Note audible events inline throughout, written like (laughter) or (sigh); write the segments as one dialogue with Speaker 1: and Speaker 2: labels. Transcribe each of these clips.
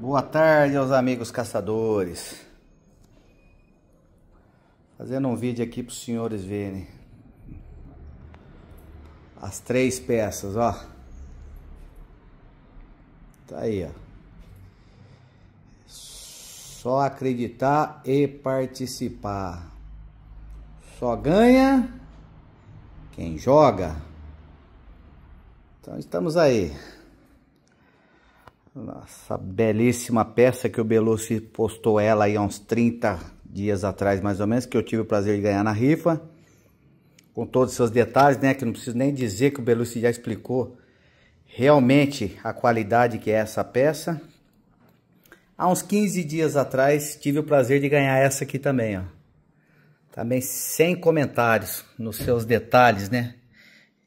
Speaker 1: Boa tarde aos amigos caçadores. Fazendo um vídeo aqui para os senhores verem as três peças, ó. Tá aí, ó. Só acreditar e participar. Só ganha quem joga. Então estamos aí essa belíssima peça que o Belucci postou ela aí há uns 30 dias atrás, mais ou menos, que eu tive o prazer de ganhar na rifa. Com todos os seus detalhes, né? Que não preciso nem dizer que o Belucci já explicou realmente a qualidade que é essa peça. Há uns 15 dias atrás tive o prazer de ganhar essa aqui também, ó. Também sem comentários nos seus detalhes, né?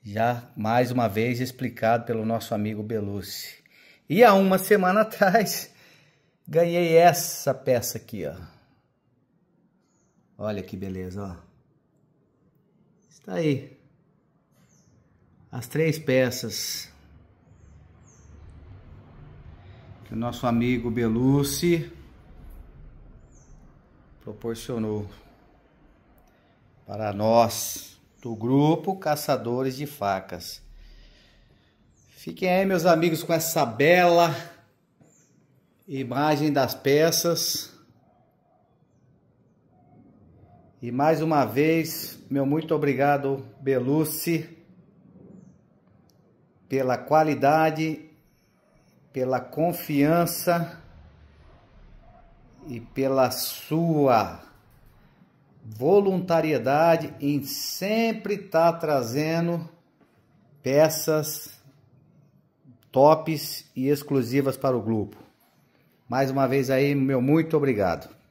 Speaker 1: Já mais uma vez explicado pelo nosso amigo Belucci. E há uma semana (laughs) atrás ganhei essa peça aqui, ó. Olha que beleza, ó. Está aí. As três peças que o nosso amigo Belucci proporcionou para nós do grupo Caçadores de Facas. Fiquem aí, meus amigos, com essa bela imagem das peças. E mais uma vez, meu muito obrigado, Belucci, pela qualidade, pela confiança e pela sua voluntariedade em sempre estar tá trazendo peças tops e exclusivas para o grupo. Mais uma vez aí, meu muito obrigado.